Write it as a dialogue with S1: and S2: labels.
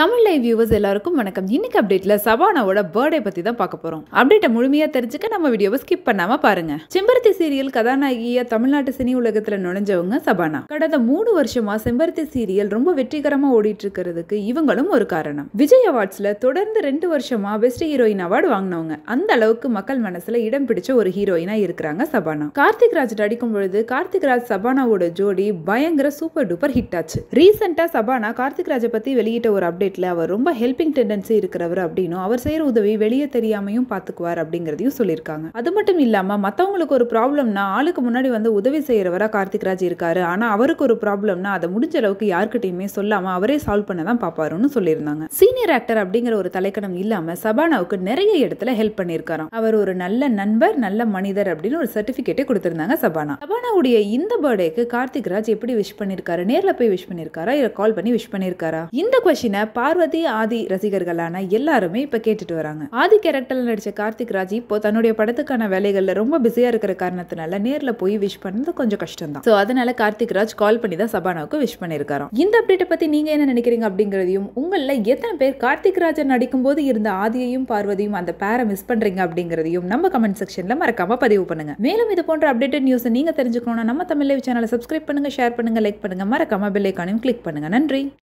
S1: Tamil live viewers எல்லாருக்கும் வணக்கம் இன்னைக்கு அப்டேட்ல சபானாவோட பர்த்டே பத்தி தான் பார்க்க போறோம் அப்டேட்டை முழுமையா தெரிஞ்சுக்க நம்ம வீடியோவை ஸ்கிப் பண்ணாம பாருங்க செம்பருத்தி சீரியல் கதாநாயகியா தமிழ்நாட்டு சினி உலகத்துல நுழைஞ்சவங்க சபானா கடந்த மூணு வருஷமா செம்பருத்தி சீரியல் ரொம்ப வெற்றிகரமா ஓடிட்டு இருக்கிறதுக்கு இவங்களும் ஒரு காரணம் விஜய் அவார்ட்ஸ்ல தொடர்ந்து ரெண்டு வருஷமா பெஸ்ட் ஹீரோயின் அவார்டு வாங்கினவங்க அந்த அளவுக்கு மக்கள் மனசுல இடம் பிடிச்ச ஒரு ஹீரோயினா இருக்கிறாங்க சபானா கார்த்திக் ராஜ் அடிக்கும் பொழுது கார்த்திக் ராஜ் சபானாவோட ஜோடி பயங்கர சூப்பர் டூப்பர் ஹிட் ஆச்சு ரீசெண்டா சபானா கார்த்திக் ராஜை பத்தி வெளியிட்ட ஒரு அப்டேட் அப்டேட்டில் அவர் ரொம்ப ஹெல்பிங் டெண்டன்சி இருக்கிறவர் அப்படின்னும் அவர் செய்கிற உதவி வெளியே தெரியாமையும் பார்த்துக்குவார் அப்படிங்கிறதையும் சொல்லியிருக்காங்க அது மட்டும் இல்லாமல் மற்றவங்களுக்கு ஒரு ப்ராப்ளம்னா ஆளுக்கு முன்னாடி வந்து உதவி செய்கிறவராக கார்த்திக் ராஜ் இருக்காரு ஆனால் அவருக்கு ஒரு ப்ராப்ளம்னா அதை முடிஞ்ச அளவுக்கு யாருக்கிட்டையுமே சொல்லாமல் அவரே சால்வ் பண்ண தான் பார்ப்பாருன்னு சொல்லியிருந்தாங்க சீனியர் ஆக்டர் அப்படிங்கிற ஒரு தலைக்கணம் இல்லாமல் சபானாவுக்கு நிறைய இடத்துல ஹெல்ப் பண்ணியிருக்காராம் அவர் ஒரு நல்ல நண்பர் நல்ல மனிதர் அப்படின்னு ஒரு சர்டிஃபிகேட்டே கொடுத்துருந்தாங்க சபானா சபானாவுடைய இந்த பர்த்டேக்கு கார்த்திக் ராஜ் எப்படி விஷ் பண்ணியிருக்காரு நேரில் போய் விஷ் பண்ணியிருக்காரா இல்லை கால் பண்ணி விஷ் பண்ணியிருக்காரா இந்த கொஷினை பார்வதி ஆதி ரசிகர்களான எல்லாருமே இப்போ கேட்டுட்டு வராங்க ஆதி கேரக்டரில் நடித்த கார்த்திக் ராஜ் இப்போ தன்னுடைய படத்துக்கான வேலைகளில் ரொம்ப பிஸியாக இருக்கிற காரணத்தினால நேரில் போய் விஷ் பண்ணது கொஞ்சம் கஷ்டம் தான் ஸோ அதனால கார்த்திக் ராஜ் கால் பண்ணி தான் சபானாவுக்கு விஷ் பண்ணியிருக்காராம் இந்த அப்டேட்டை பற்றி நீங்கள் என்ன நினைக்கிறீங்க அப்படிங்கிறதையும் உங்களில் எத்தனை பேர் கார்த்திக் ராஜன் நடிக்கும் போது இருந்த ஆதியையும் பார்வதியும் அந்த பேரை மிஸ் பண்ணுறீங்க அப்படிங்கிறதையும் நம்ம கமெண்ட் செக்ஷனில் மறக்காம பதிவு பண்ணுங்கள் மேலும் இது போன்ற அப்டேட்டட் நியூஸை நீங்கள் தெரிஞ்சுக்கணும்னா நம்ம தமிழ் சேனலை சப்ஸ்கிரைப் பண்ணுங்கள் ஷேர் பண்ணுங்கள் லைக் பண்ணுங்கள் மறக்காம பெல் ஐக்கானையும் கிளிக் பண்ணுங்கள் நன்றி